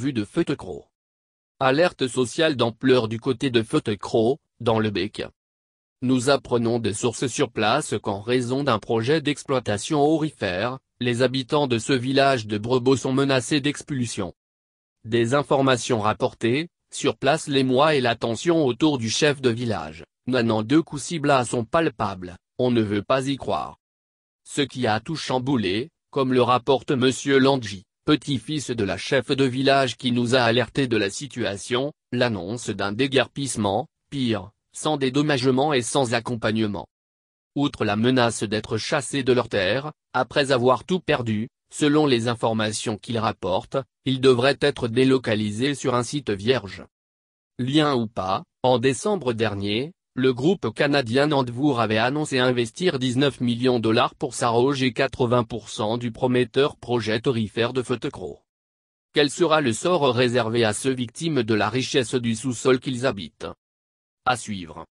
vue de Feutecro. Alerte sociale d'ampleur du côté de Feutecro, dans le Bec. Nous apprenons des sources sur place qu'en raison d'un projet d'exploitation aurifère, les habitants de ce village de Brebeau sont menacés d'expulsion. Des informations rapportées, sur place l'émoi et l'attention autour du chef de village, Nanan deux coups ciblés sont palpables, on ne veut pas y croire. Ce qui a tout chamboulé, comme le rapporte M. Landji petit-fils de la chef de village qui nous a alertés de la situation, l'annonce d'un déguerpissement, pire, sans dédommagement et sans accompagnement. Outre la menace d'être chassés de leur terre, après avoir tout perdu, selon les informations qu'ils rapportent, ils devraient être délocalisés sur un site vierge. Lien ou pas, en décembre dernier, le groupe canadien Nandvour avait annoncé investir 19 millions de dollars pour s'arroger 80% du prometteur projet torifère de Feutecro. Quel sera le sort réservé à ceux victimes de la richesse du sous-sol qu'ils habitent À suivre.